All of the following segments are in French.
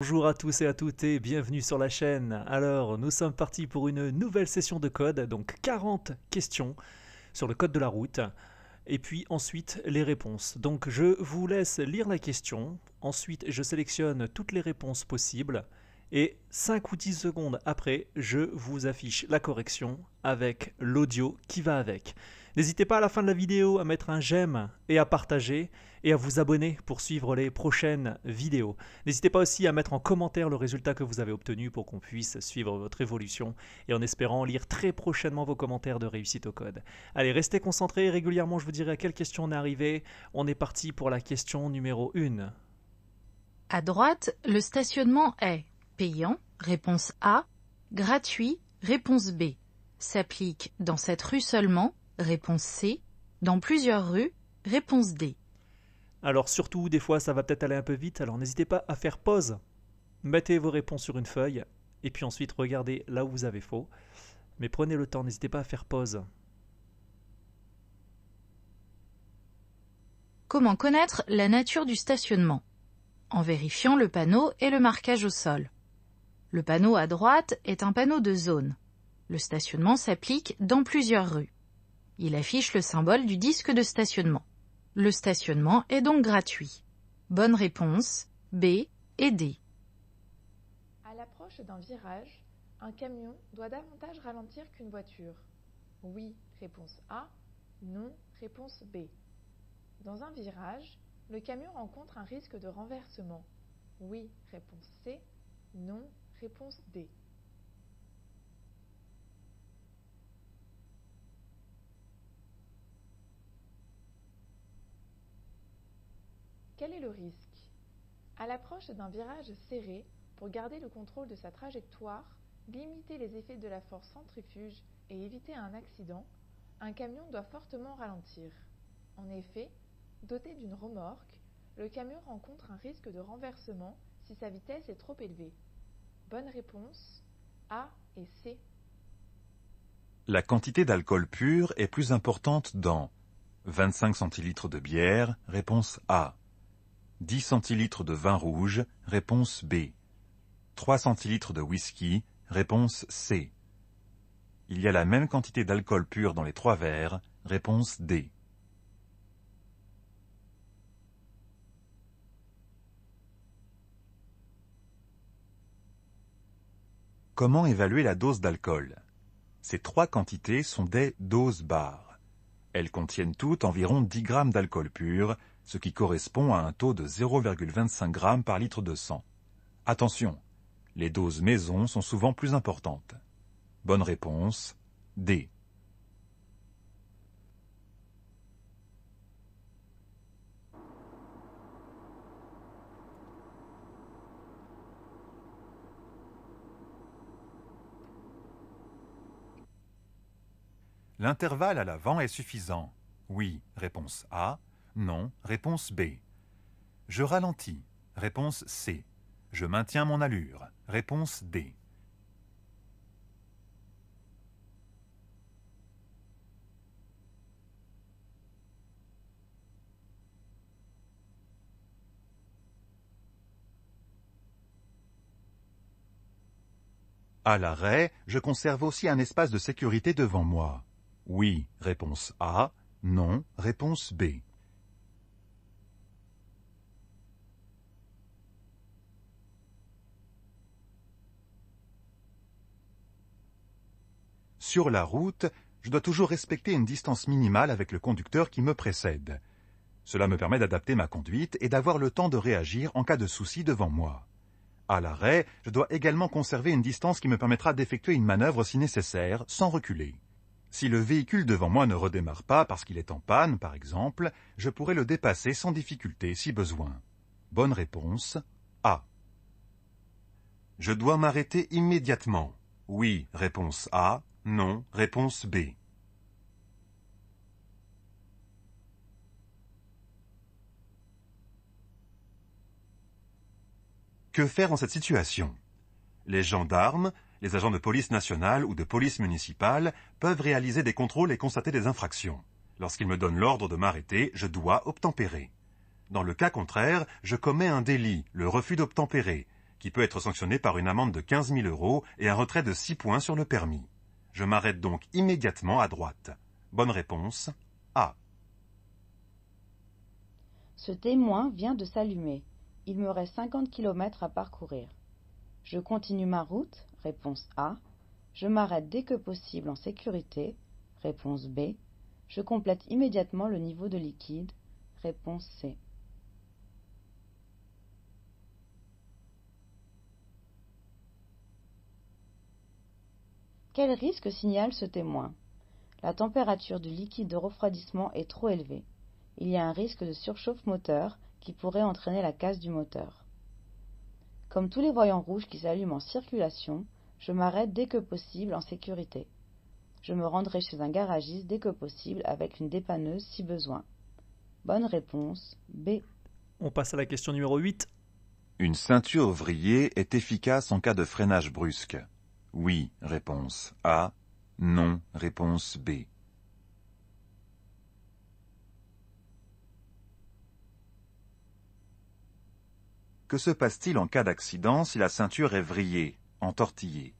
Bonjour à tous et à toutes et bienvenue sur la chaîne. Alors, nous sommes partis pour une nouvelle session de code, donc 40 questions sur le code de la route, et puis ensuite les réponses. Donc je vous laisse lire la question, ensuite je sélectionne toutes les réponses possibles, et 5 ou 10 secondes après, je vous affiche la correction avec l'audio qui va avec. N'hésitez pas à la fin de la vidéo à mettre un j'aime et à partager et à vous abonner pour suivre les prochaines vidéos. N'hésitez pas aussi à mettre en commentaire le résultat que vous avez obtenu pour qu'on puisse suivre votre évolution et en espérant lire très prochainement vos commentaires de réussite au code. Allez, restez concentrés, régulièrement je vous dirai à quelle question on est arrivé. On est parti pour la question numéro 1. À droite, le stationnement est payant, réponse A, gratuit, réponse B. S'applique dans cette rue seulement, Réponse C. Dans plusieurs rues. Réponse D. Alors surtout, des fois, ça va peut-être aller un peu vite, alors n'hésitez pas à faire pause. Mettez vos réponses sur une feuille, et puis ensuite regardez là où vous avez faux. Mais prenez le temps, n'hésitez pas à faire pause. Comment connaître la nature du stationnement En vérifiant le panneau et le marquage au sol. Le panneau à droite est un panneau de zone. Le stationnement s'applique dans plusieurs rues. Il affiche le symbole du disque de stationnement. Le stationnement est donc gratuit. Bonne réponse, B et D. À l'approche d'un virage, un camion doit davantage ralentir qu'une voiture. Oui, réponse A. Non, réponse B. Dans un virage, le camion rencontre un risque de renversement. Oui, réponse C. Non, réponse D. Quel est le risque À l'approche d'un virage serré, pour garder le contrôle de sa trajectoire, limiter les effets de la force centrifuge et éviter un accident, un camion doit fortement ralentir. En effet, doté d'une remorque, le camion rencontre un risque de renversement si sa vitesse est trop élevée. Bonne réponse A et C. La quantité d'alcool pur est plus importante dans 25 centilitres de bière, réponse A. 10 centilitres de vin rouge, réponse B. 3 centilitres de whisky, réponse C. Il y a la même quantité d'alcool pur dans les trois verres, réponse D. Comment évaluer la dose d'alcool Ces trois quantités sont des doses barres. Elles contiennent toutes environ 10 grammes d'alcool pur, ce qui correspond à un taux de 0,25 g par litre de sang. Attention, les doses maison sont souvent plus importantes. Bonne réponse, D. L'intervalle à l'avant est suffisant. Oui, réponse A. Non. Réponse B. Je ralentis. Réponse C. Je maintiens mon allure. Réponse D. À l'arrêt, je conserve aussi un espace de sécurité devant moi. Oui, réponse A. Non, réponse B. Sur la route, je dois toujours respecter une distance minimale avec le conducteur qui me précède. Cela me permet d'adapter ma conduite et d'avoir le temps de réagir en cas de souci devant moi. À l'arrêt, je dois également conserver une distance qui me permettra d'effectuer une manœuvre si nécessaire, sans reculer. Si le véhicule devant moi ne redémarre pas parce qu'il est en panne, par exemple, je pourrai le dépasser sans difficulté si besoin. Bonne réponse A. Je dois m'arrêter immédiatement. Oui, réponse A. Non, réponse B. Que faire en cette situation Les gendarmes, les agents de police nationale ou de police municipale peuvent réaliser des contrôles et constater des infractions. Lorsqu'ils me donnent l'ordre de m'arrêter, je dois obtempérer. Dans le cas contraire, je commets un délit, le refus d'obtempérer, qui peut être sanctionné par une amende de 15 000 euros et un retrait de 6 points sur le permis. Je m'arrête donc immédiatement à droite. Bonne réponse A. Ce témoin vient de s'allumer. Il me reste 50 km à parcourir. Je continue ma route, réponse A. Je m'arrête dès que possible en sécurité, réponse B. Je complète immédiatement le niveau de liquide, réponse C. Quel risque signale ce témoin La température du liquide de refroidissement est trop élevée. Il y a un risque de surchauffe moteur qui pourrait entraîner la casse du moteur. Comme tous les voyants rouges qui s'allument en circulation, je m'arrête dès que possible en sécurité. Je me rendrai chez un garagiste dès que possible avec une dépanneuse si besoin. Bonne réponse B. On passe à la question numéro 8. Une ceinture ouvrier est efficace en cas de freinage brusque. Oui, réponse A. Non, réponse B. Que se passe-t-il en cas d'accident si la ceinture est vrillée, entortillée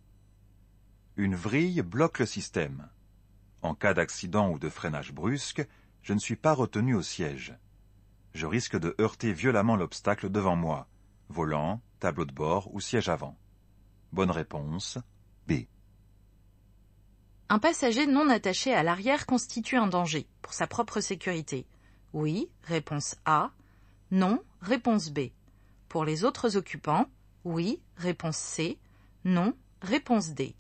Une vrille bloque le système. En cas d'accident ou de freinage brusque, je ne suis pas retenu au siège. Je risque de heurter violemment l'obstacle devant moi, volant, tableau de bord ou siège avant. Bonne réponse un passager non attaché à l'arrière constitue un danger pour sa propre sécurité. Oui, réponse A. Non, réponse B. Pour les autres occupants, oui, réponse C. Non, réponse D.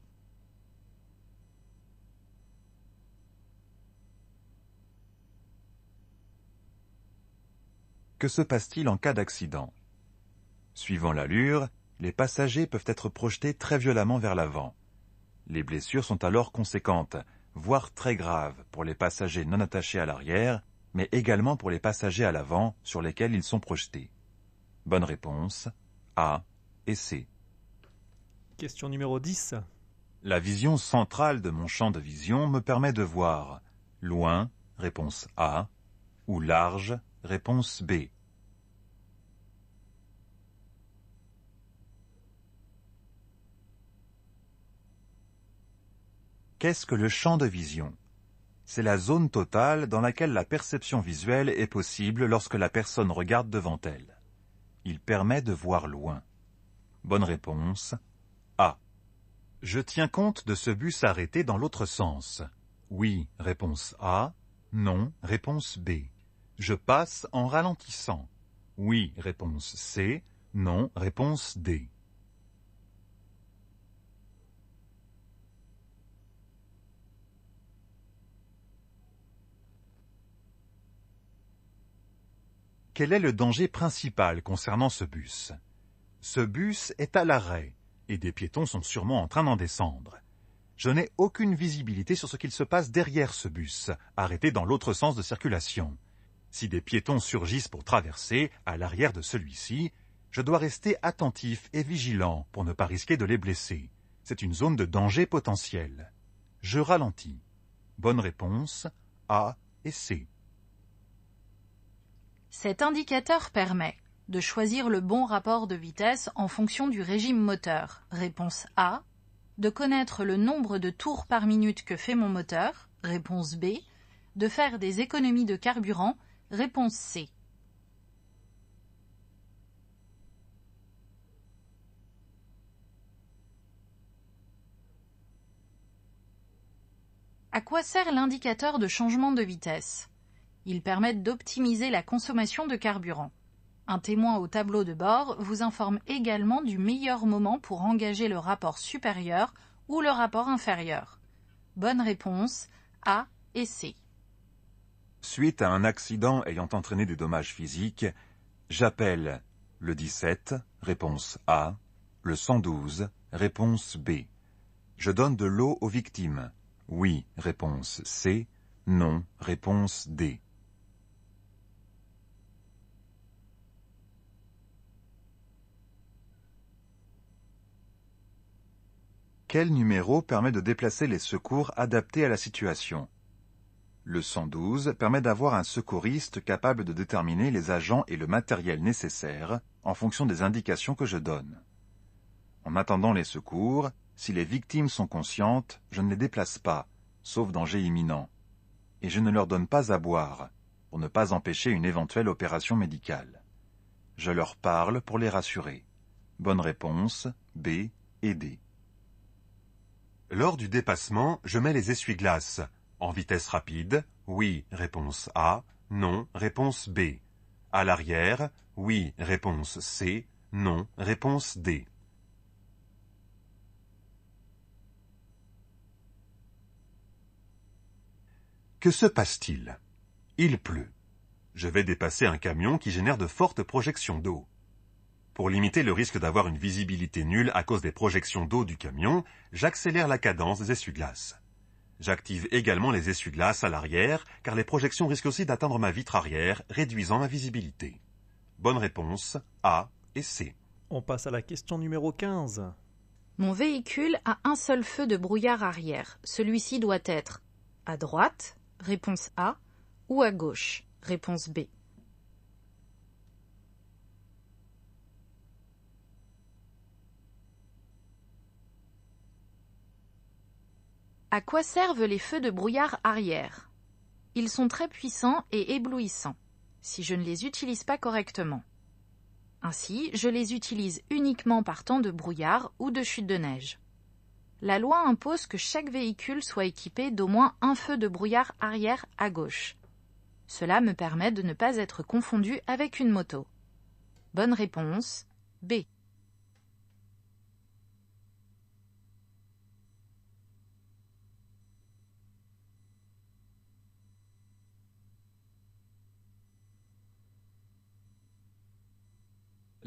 Que se passe-t-il en cas d'accident Suivant l'allure, les passagers peuvent être projetés très violemment vers l'avant. Les blessures sont alors conséquentes, voire très graves pour les passagers non attachés à l'arrière, mais également pour les passagers à l'avant sur lesquels ils sont projetés. Bonne réponse A et C. Question numéro 10. La vision centrale de mon champ de vision me permet de voir loin, réponse A, ou large, réponse B. Qu'est-ce que le champ de vision C'est la zone totale dans laquelle la perception visuelle est possible lorsque la personne regarde devant elle. Il permet de voir loin. Bonne réponse. A. Je tiens compte de ce bus arrêté dans l'autre sens. Oui, réponse A. Non, réponse B. Je passe en ralentissant. Oui, réponse C. Non, réponse D. Quel est le danger principal concernant ce bus Ce bus est à l'arrêt et des piétons sont sûrement en train d'en descendre. Je n'ai aucune visibilité sur ce qu'il se passe derrière ce bus, arrêté dans l'autre sens de circulation. Si des piétons surgissent pour traverser à l'arrière de celui-ci, je dois rester attentif et vigilant pour ne pas risquer de les blesser. C'est une zone de danger potentiel. Je ralentis. Bonne réponse A et C. Cet indicateur permet de choisir le bon rapport de vitesse en fonction du régime moteur. Réponse A. De connaître le nombre de tours par minute que fait mon moteur. Réponse B. De faire des économies de carburant. Réponse C. À quoi sert l'indicateur de changement de vitesse ils permettent d'optimiser la consommation de carburant. Un témoin au tableau de bord vous informe également du meilleur moment pour engager le rapport supérieur ou le rapport inférieur. Bonne réponse A et C. Suite à un accident ayant entraîné des dommages physiques, j'appelle le 17, réponse A, le 112, réponse B. Je donne de l'eau aux victimes. Oui, réponse C. Non, réponse D. Quel numéro permet de déplacer les secours adaptés à la situation Le 112 permet d'avoir un secouriste capable de déterminer les agents et le matériel nécessaires en fonction des indications que je donne. En attendant les secours, si les victimes sont conscientes, je ne les déplace pas, sauf danger imminent. Et je ne leur donne pas à boire, pour ne pas empêcher une éventuelle opération médicale. Je leur parle pour les rassurer. Bonne réponse, B et D. Lors du dépassement, je mets les essuie-glaces. En vitesse rapide, oui, réponse A, non, réponse B. À l'arrière, oui, réponse C, non, réponse D. Que se passe-t-il Il pleut. Je vais dépasser un camion qui génère de fortes projections d'eau. Pour limiter le risque d'avoir une visibilité nulle à cause des projections d'eau du camion, j'accélère la cadence des essuie-glaces. J'active également les essuie-glaces à l'arrière, car les projections risquent aussi d'atteindre ma vitre arrière, réduisant ma visibilité. Bonne réponse A et C. On passe à la question numéro 15. Mon véhicule a un seul feu de brouillard arrière. Celui-ci doit être à droite, réponse A, ou à gauche, réponse B. À quoi servent les feux de brouillard arrière Ils sont très puissants et éblouissants, si je ne les utilise pas correctement. Ainsi, je les utilise uniquement par temps de brouillard ou de chute de neige. La loi impose que chaque véhicule soit équipé d'au moins un feu de brouillard arrière à gauche. Cela me permet de ne pas être confondu avec une moto. Bonne réponse B.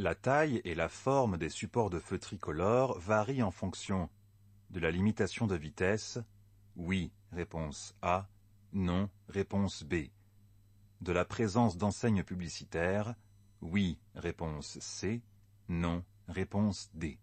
La taille et la forme des supports de feu tricolore varient en fonction de la limitation de vitesse Oui, réponse A. Non, réponse B. De la présence d'enseignes publicitaires Oui, réponse C. Non, réponse D.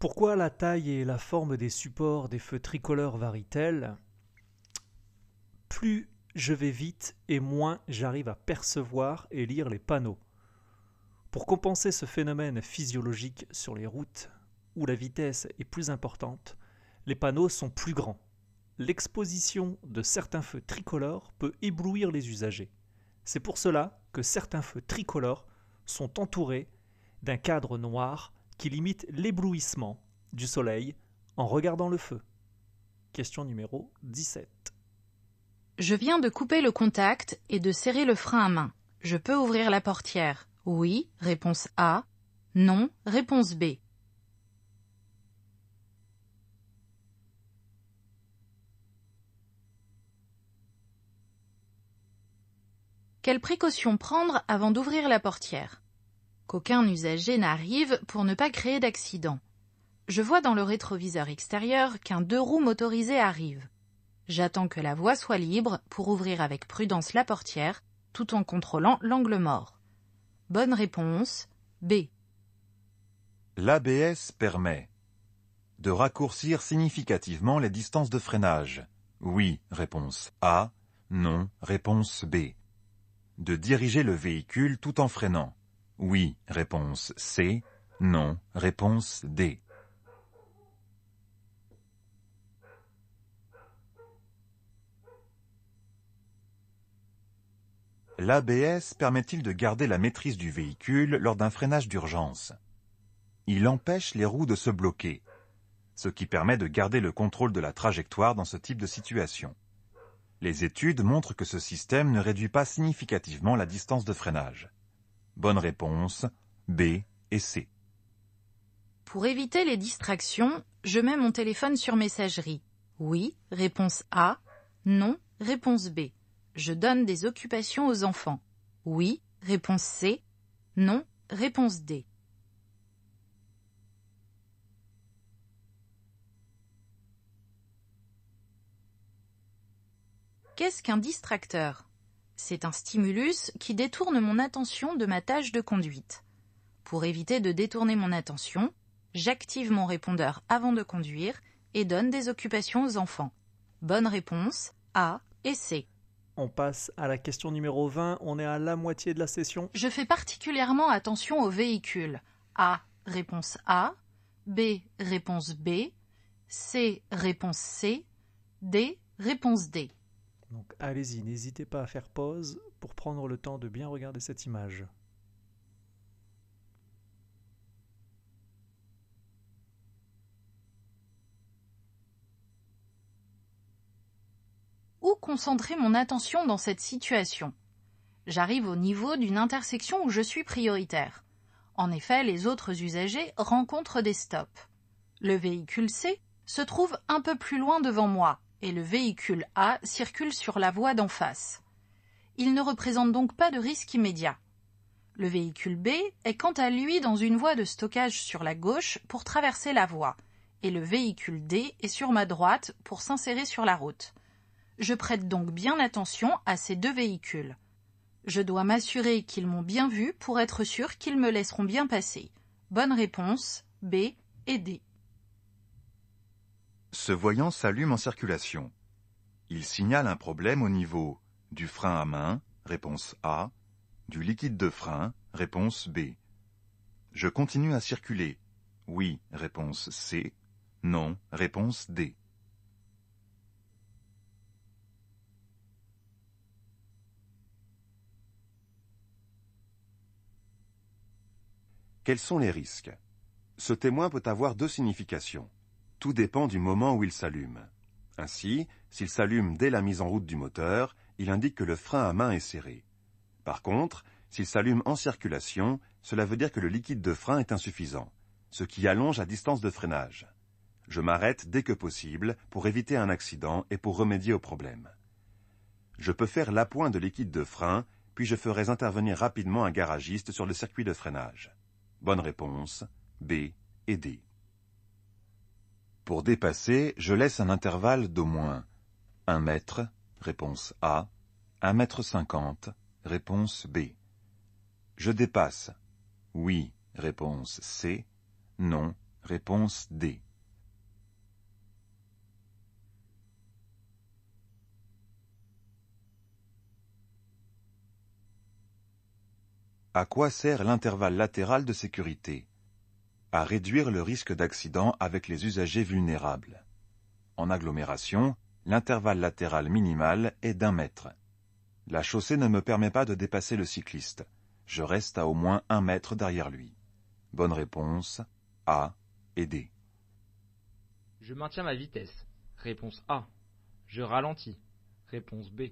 Pourquoi la taille et la forme des supports des feux tricolores varient-elles Plus je vais vite et moins j'arrive à percevoir et lire les panneaux. Pour compenser ce phénomène physiologique sur les routes où la vitesse est plus importante, les panneaux sont plus grands. L'exposition de certains feux tricolores peut éblouir les usagers. C'est pour cela que certains feux tricolores sont entourés d'un cadre noir qui limite l'éblouissement du soleil en regardant le feu. Question numéro 17. Je viens de couper le contact et de serrer le frein à main. Je peux ouvrir la portière Oui, réponse A. Non, réponse B. Quelles précautions prendre avant d'ouvrir la portière qu'aucun usager n'arrive pour ne pas créer d'accident. Je vois dans le rétroviseur extérieur qu'un deux roues motorisé arrive. J'attends que la voie soit libre pour ouvrir avec prudence la portière tout en contrôlant l'angle mort. Bonne réponse B. L'ABS permet de raccourcir significativement les distances de freinage. Oui, réponse A. Non, réponse B. De diriger le véhicule tout en freinant. Oui, réponse C. Non, réponse D. L'ABS permet-il de garder la maîtrise du véhicule lors d'un freinage d'urgence Il empêche les roues de se bloquer, ce qui permet de garder le contrôle de la trajectoire dans ce type de situation. Les études montrent que ce système ne réduit pas significativement la distance de freinage. Bonne réponse B et C. Pour éviter les distractions, je mets mon téléphone sur messagerie. Oui, réponse A. Non, réponse B. Je donne des occupations aux enfants. Oui, réponse C. Non, réponse D. Qu'est-ce qu'un distracteur c'est un stimulus qui détourne mon attention de ma tâche de conduite. Pour éviter de détourner mon attention, j'active mon répondeur avant de conduire et donne des occupations aux enfants. Bonne réponse A et C. On passe à la question numéro 20, on est à la moitié de la session. Je fais particulièrement attention aux véhicules. A, réponse A. B, réponse B. C, réponse C. D, réponse D. Donc allez-y, n'hésitez pas à faire pause pour prendre le temps de bien regarder cette image. Où concentrer mon attention dans cette situation J'arrive au niveau d'une intersection où je suis prioritaire. En effet, les autres usagers rencontrent des stops. Le véhicule C se trouve un peu plus loin devant moi, et le véhicule A circule sur la voie d'en face. Il ne représente donc pas de risque immédiat. Le véhicule B est quant à lui dans une voie de stockage sur la gauche pour traverser la voie, et le véhicule D est sur ma droite pour s'insérer sur la route. Je prête donc bien attention à ces deux véhicules. Je dois m'assurer qu'ils m'ont bien vu pour être sûr qu'ils me laisseront bien passer. Bonne réponse B et D. Ce voyant s'allume en circulation. Il signale un problème au niveau du frein à main, réponse A, du liquide de frein, réponse B. Je continue à circuler. Oui, réponse C. Non, réponse D. Quels sont les risques Ce témoin peut avoir deux significations. Tout dépend du moment où il s'allume. Ainsi, s'il s'allume dès la mise en route du moteur, il indique que le frein à main est serré. Par contre, s'il s'allume en circulation, cela veut dire que le liquide de frein est insuffisant, ce qui allonge la distance de freinage. Je m'arrête dès que possible pour éviter un accident et pour remédier au problème. Je peux faire l'appoint de liquide de frein, puis je ferai intervenir rapidement un garagiste sur le circuit de freinage. Bonne réponse, B et D. Pour dépasser, je laisse un intervalle d'au moins 1 mètre, réponse A, 1 mètre 50, réponse B. Je dépasse. Oui, réponse C. Non, réponse D. À quoi sert l'intervalle latéral de sécurité à réduire le risque d'accident avec les usagers vulnérables. En agglomération, l'intervalle latéral minimal est d'un mètre. La chaussée ne me permet pas de dépasser le cycliste. Je reste à au moins un mètre derrière lui. Bonne réponse A et D. Je maintiens ma vitesse. Réponse A. Je ralentis. Réponse B.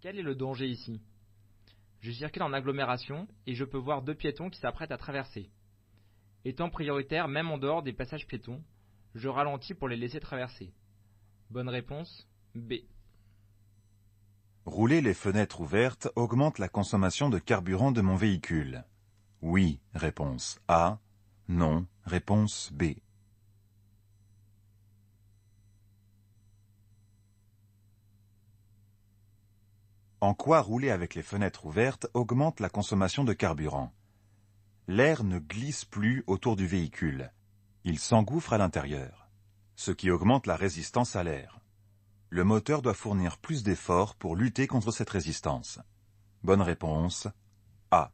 Quel est le danger ici Je circule en agglomération et je peux voir deux piétons qui s'apprêtent à traverser. Étant prioritaire même en dehors des passages piétons, je ralentis pour les laisser traverser. Bonne réponse B. Rouler les fenêtres ouvertes augmente la consommation de carburant de mon véhicule. Oui, réponse A. Non, réponse B. en quoi rouler avec les fenêtres ouvertes augmente la consommation de carburant. L'air ne glisse plus autour du véhicule. Il s'engouffre à l'intérieur, ce qui augmente la résistance à l'air. Le moteur doit fournir plus d'efforts pour lutter contre cette résistance. Bonne réponse A.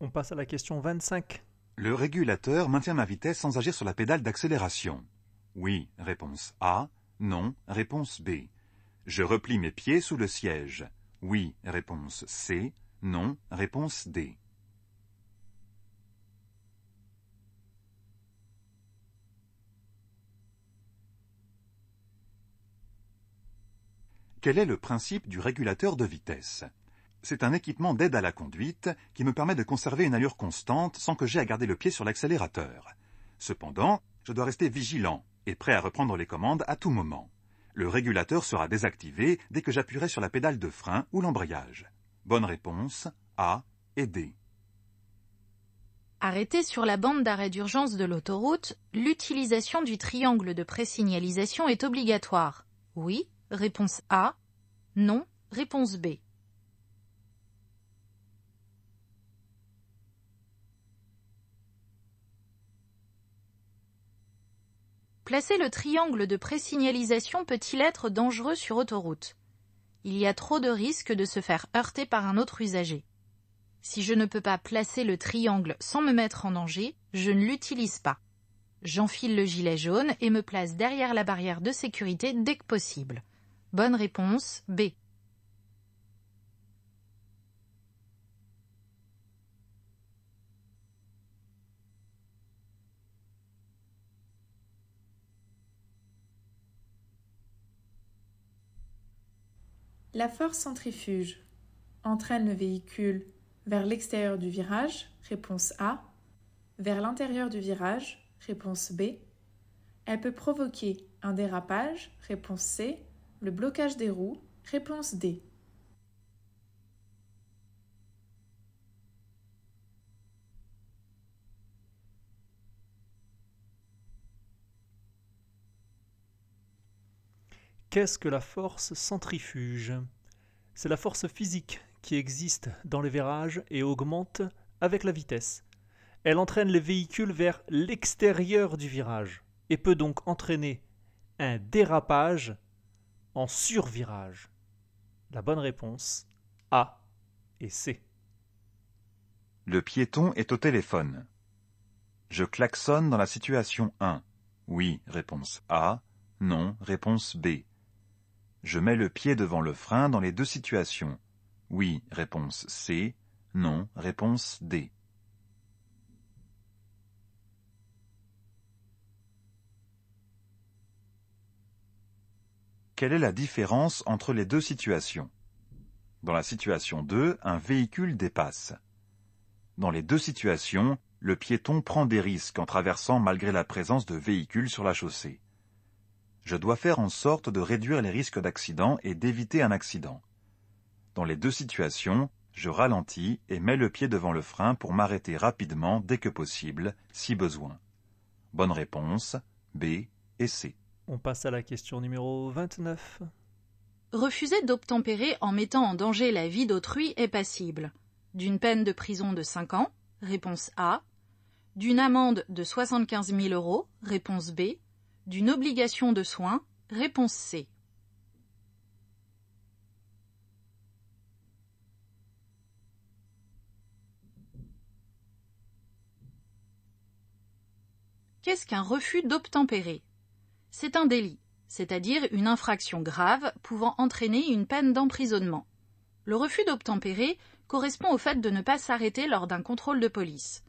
On passe à la question 25. Le régulateur maintient ma vitesse sans agir sur la pédale d'accélération. Oui, réponse A. Non, réponse B. Je replie mes pieds sous le siège. Oui, réponse C. Non, réponse D. Quel est le principe du régulateur de vitesse C'est un équipement d'aide à la conduite qui me permet de conserver une allure constante sans que j'aie à garder le pied sur l'accélérateur. Cependant, je dois rester vigilant et prêt à reprendre les commandes à tout moment. Le régulateur sera désactivé dès que j'appuierai sur la pédale de frein ou l'embrayage. Bonne réponse A et D. Arrêté sur la bande d'arrêt d'urgence de l'autoroute, l'utilisation du triangle de présignalisation est obligatoire. Oui, réponse A. Non, réponse B. Placer le triangle de présignalisation peut-il être dangereux sur autoroute Il y a trop de risques de se faire heurter par un autre usager. Si je ne peux pas placer le triangle sans me mettre en danger, je ne l'utilise pas. J'enfile le gilet jaune et me place derrière la barrière de sécurité dès que possible. Bonne réponse B. La force centrifuge entraîne le véhicule vers l'extérieur du virage, réponse A, vers l'intérieur du virage, réponse B. Elle peut provoquer un dérapage, réponse C, le blocage des roues, réponse D. Qu'est-ce que la force centrifuge C'est la force physique qui existe dans les virages et augmente avec la vitesse. Elle entraîne les véhicules vers l'extérieur du virage et peut donc entraîner un dérapage en survirage. La bonne réponse A et C. Le piéton est au téléphone. Je klaxonne dans la situation 1. Oui, réponse A. Non, réponse B. Je mets le pied devant le frein dans les deux situations. Oui, réponse C. Non, réponse D. Quelle est la différence entre les deux situations Dans la situation 2, un véhicule dépasse. Dans les deux situations, le piéton prend des risques en traversant malgré la présence de véhicules sur la chaussée. Je dois faire en sorte de réduire les risques d'accident et d'éviter un accident. Dans les deux situations, je ralentis et mets le pied devant le frein pour m'arrêter rapidement dès que possible, si besoin. Bonne réponse, B et C. On passe à la question numéro 29. Refuser d'obtempérer en mettant en danger la vie d'autrui est passible. D'une peine de prison de 5 ans, réponse A. D'une amende de 75 000 euros, réponse B d'une obligation de soins Réponse C. Qu'est-ce qu'un refus d'obtempérer C'est un délit, c'est-à-dire une infraction grave pouvant entraîner une peine d'emprisonnement. Le refus d'obtempérer correspond au fait de ne pas s'arrêter lors d'un contrôle de police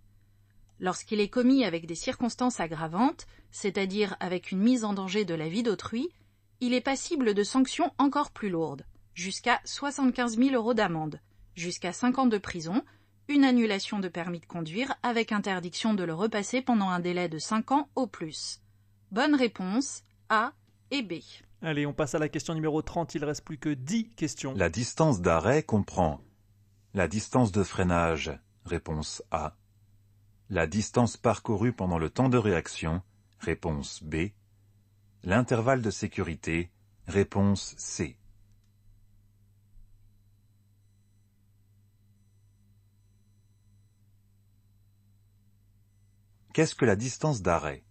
lorsqu'il est commis avec des circonstances aggravantes, c'est-à-dire avec une mise en danger de la vie d'autrui, il est passible de sanctions encore plus lourdes, jusqu'à 75 000 euros d'amende, jusqu'à 5 ans de prison, une annulation de permis de conduire avec interdiction de le repasser pendant un délai de 5 ans au plus. Bonne réponse A et B. Allez, on passe à la question numéro 30, il reste plus que 10 questions. La distance d'arrêt comprend la distance de freinage, réponse A la distance parcourue pendant le temps de réaction, réponse B. L'intervalle de sécurité, réponse C. Qu'est-ce que la distance d'arrêt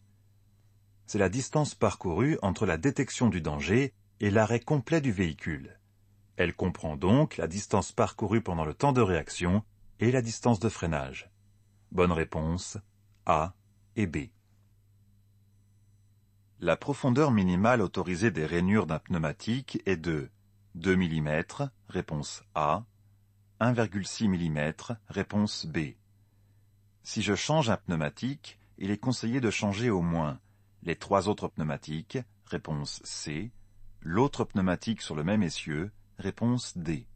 C'est la distance parcourue entre la détection du danger et l'arrêt complet du véhicule. Elle comprend donc la distance parcourue pendant le temps de réaction et la distance de freinage. Bonne réponse A et B. La profondeur minimale autorisée des rainures d'un pneumatique est de 2 mm, réponse A, 1,6 mm, réponse B. Si je change un pneumatique, il est conseillé de changer au moins les trois autres pneumatiques, réponse C, l'autre pneumatique sur le même essieu, réponse D.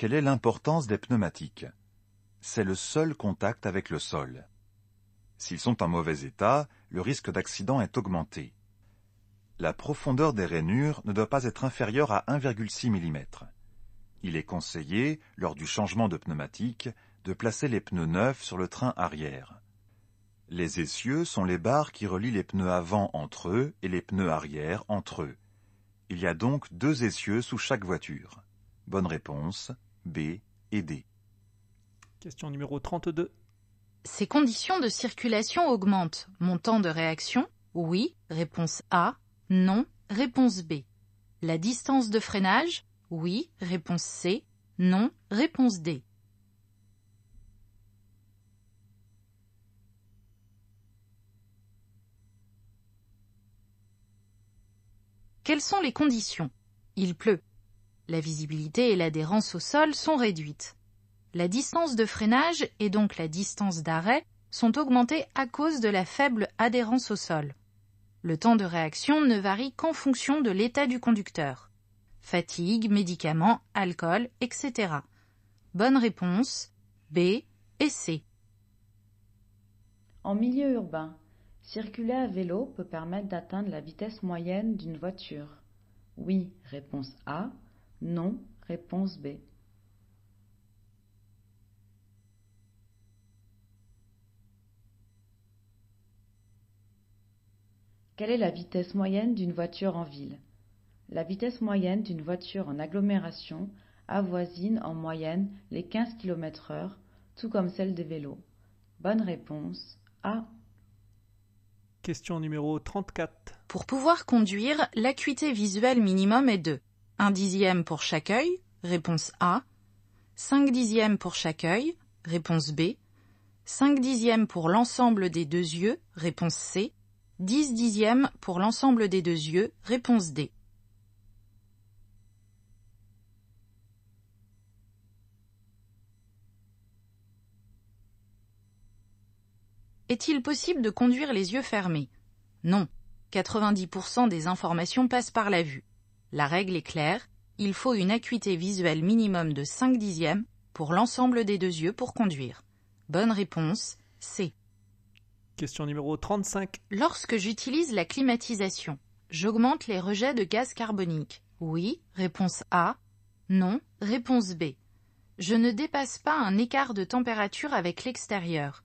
Quelle est l'importance des pneumatiques C'est le seul contact avec le sol. S'ils sont en mauvais état, le risque d'accident est augmenté. La profondeur des rainures ne doit pas être inférieure à 1,6 mm. Il est conseillé, lors du changement de pneumatique, de placer les pneus neufs sur le train arrière. Les essieux sont les barres qui relient les pneus avant entre eux et les pneus arrière entre eux. Il y a donc deux essieux sous chaque voiture. Bonne réponse, B et D. Question numéro 32. Ces conditions de circulation augmentent mon temps de réaction Oui, réponse A. Non, réponse B. La distance de freinage Oui, réponse C. Non, réponse D. Quelles sont les conditions Il pleut la visibilité et l'adhérence au sol sont réduites. La distance de freinage et donc la distance d'arrêt sont augmentées à cause de la faible adhérence au sol. Le temps de réaction ne varie qu'en fonction de l'état du conducteur. Fatigue, médicaments, alcool, etc. Bonne réponse B et C. En milieu urbain, circuler à vélo peut permettre d'atteindre la vitesse moyenne d'une voiture. Oui, réponse A. Non, réponse B. Quelle est la vitesse moyenne d'une voiture en ville La vitesse moyenne d'une voiture en agglomération avoisine en moyenne les 15 km/h, tout comme celle des vélos. Bonne réponse A. Question numéro 34. Pour pouvoir conduire, l'acuité visuelle minimum est de 1 dixième pour chaque œil, réponse A. 5 dixièmes pour chaque œil, réponse B. 5 dixièmes pour l'ensemble des deux yeux, réponse C. 10 dixièmes pour l'ensemble des deux yeux, réponse D. Est-il possible de conduire les yeux fermés Non. 90% des informations passent par la vue. La règle est claire, il faut une acuité visuelle minimum de 5 dixièmes pour l'ensemble des deux yeux pour conduire. Bonne réponse, C. Question numéro 35. Lorsque j'utilise la climatisation, j'augmente les rejets de gaz carbonique. Oui, réponse A. Non, réponse B. Je ne dépasse pas un écart de température avec l'extérieur.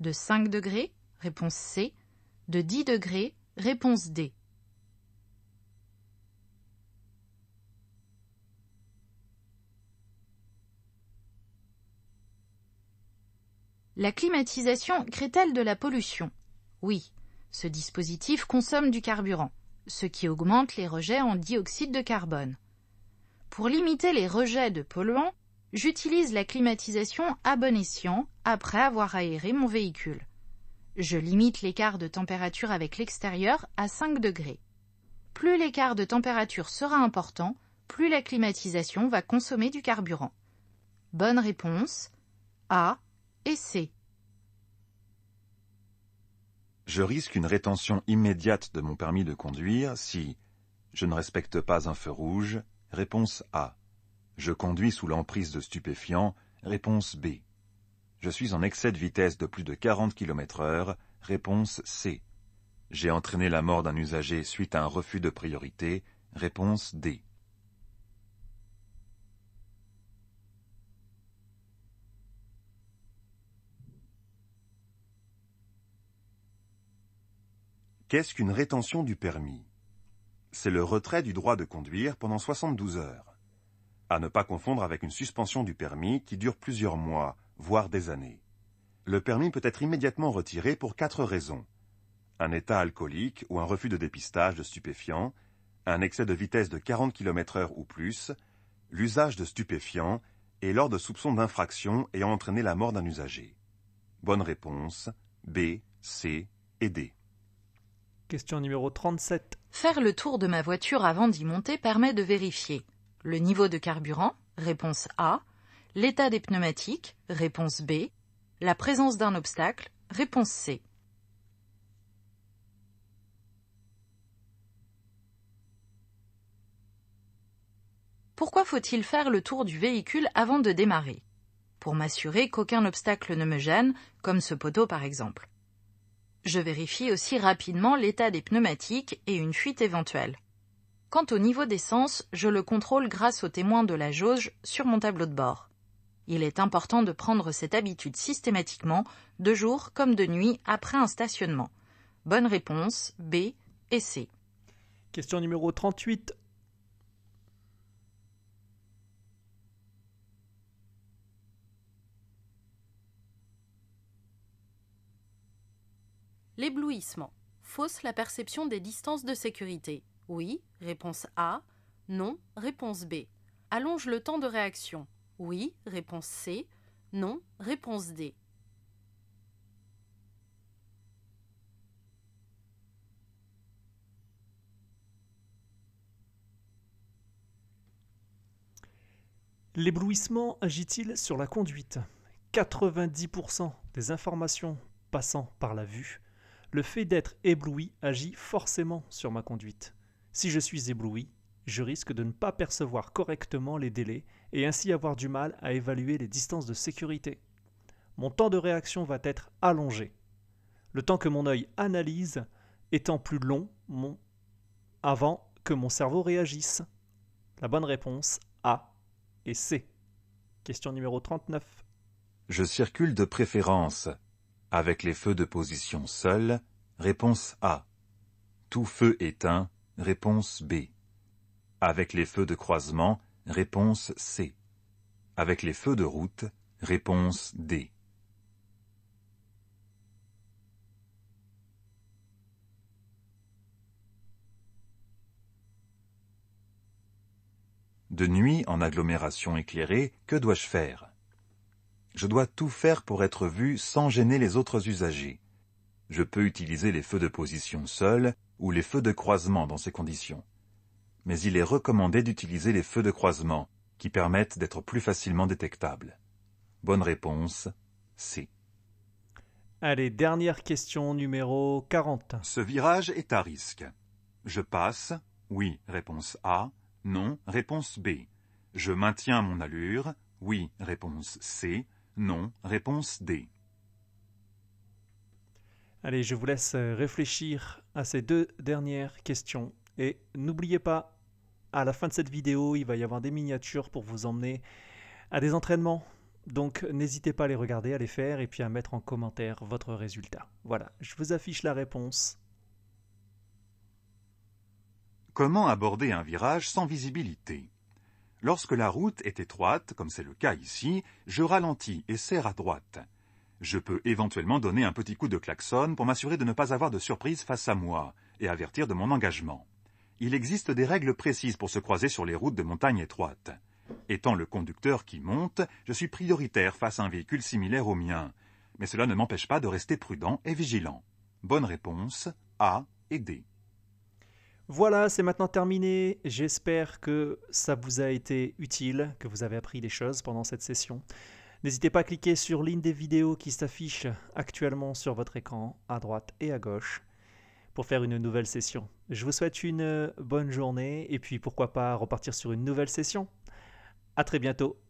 De 5 degrés, réponse C. De 10 degrés, réponse D. La climatisation crée-t-elle de la pollution Oui. Ce dispositif consomme du carburant, ce qui augmente les rejets en dioxyde de carbone. Pour limiter les rejets de polluants, j'utilise la climatisation à bon escient après avoir aéré mon véhicule. Je limite l'écart de température avec l'extérieur à 5 degrés. Plus l'écart de température sera important, plus la climatisation va consommer du carburant. Bonne réponse A. Essai. Je risque une rétention immédiate de mon permis de conduire si je ne respecte pas un feu rouge, réponse A. Je conduis sous l'emprise de stupéfiants, réponse B. Je suis en excès de vitesse de plus de 40 km heure, réponse C. J'ai entraîné la mort d'un usager suite à un refus de priorité, réponse D. Qu'est-ce qu'une rétention du permis C'est le retrait du droit de conduire pendant 72 heures. À ne pas confondre avec une suspension du permis qui dure plusieurs mois, voire des années. Le permis peut être immédiatement retiré pour quatre raisons. Un état alcoolique ou un refus de dépistage de stupéfiants, un excès de vitesse de 40 km h ou plus, l'usage de stupéfiants et lors de soupçons d'infraction ayant entraîné la mort d'un usager. Bonne réponse B, C et D. Question numéro 37. Faire le tour de ma voiture avant d'y monter permet de vérifier le niveau de carburant, réponse A, l'état des pneumatiques, réponse B, la présence d'un obstacle, réponse C. Pourquoi faut-il faire le tour du véhicule avant de démarrer Pour m'assurer qu'aucun obstacle ne me gêne, comme ce poteau par exemple. Je vérifie aussi rapidement l'état des pneumatiques et une fuite éventuelle. Quant au niveau d'essence, je le contrôle grâce au témoin de la jauge sur mon tableau de bord. Il est important de prendre cette habitude systématiquement, de jour comme de nuit, après un stationnement. Bonne réponse B et C. Question numéro 38. L'éblouissement. Fausse la perception des distances de sécurité. Oui, réponse A. Non, réponse B. Allonge le temps de réaction. Oui, réponse C. Non, réponse D. L'éblouissement agit-il sur la conduite 90% des informations passant par la vue le fait d'être ébloui agit forcément sur ma conduite. Si je suis ébloui, je risque de ne pas percevoir correctement les délais et ainsi avoir du mal à évaluer les distances de sécurité. Mon temps de réaction va être allongé. Le temps que mon œil analyse étant plus long mon... avant que mon cerveau réagisse. La bonne réponse A et C. Question numéro 39. Je circule de préférence avec les feux de position seuls, réponse A. Tout feu éteint, réponse B. Avec les feux de croisement, réponse C. Avec les feux de route, réponse D. De nuit en agglomération éclairée, que dois-je faire je dois tout faire pour être vu sans gêner les autres usagers. Je peux utiliser les feux de position seuls ou les feux de croisement dans ces conditions. Mais il est recommandé d'utiliser les feux de croisement, qui permettent d'être plus facilement détectables. Bonne réponse, C. Allez, dernière question numéro 40. Ce virage est à risque. Je passe, oui, réponse A, non, réponse B. Je maintiens mon allure, oui, réponse C. Non. Réponse D. Allez, je vous laisse euh, réfléchir à ces deux dernières questions. Et n'oubliez pas, à la fin de cette vidéo, il va y avoir des miniatures pour vous emmener à des entraînements. Donc n'hésitez pas à les regarder, à les faire et puis à mettre en commentaire votre résultat. Voilà, je vous affiche la réponse. Comment aborder un virage sans visibilité Lorsque la route est étroite, comme c'est le cas ici, je ralentis et serre à droite. Je peux éventuellement donner un petit coup de klaxon pour m'assurer de ne pas avoir de surprise face à moi et avertir de mon engagement. Il existe des règles précises pour se croiser sur les routes de montagne étroites. Étant le conducteur qui monte, je suis prioritaire face à un véhicule similaire au mien, mais cela ne m'empêche pas de rester prudent et vigilant. Bonne réponse A et D. Voilà, c'est maintenant terminé. J'espère que ça vous a été utile, que vous avez appris des choses pendant cette session. N'hésitez pas à cliquer sur l'une des vidéos qui s'affiche actuellement sur votre écran, à droite et à gauche, pour faire une nouvelle session. Je vous souhaite une euh, bonne journée et puis pourquoi pas repartir sur une nouvelle session. À très bientôt.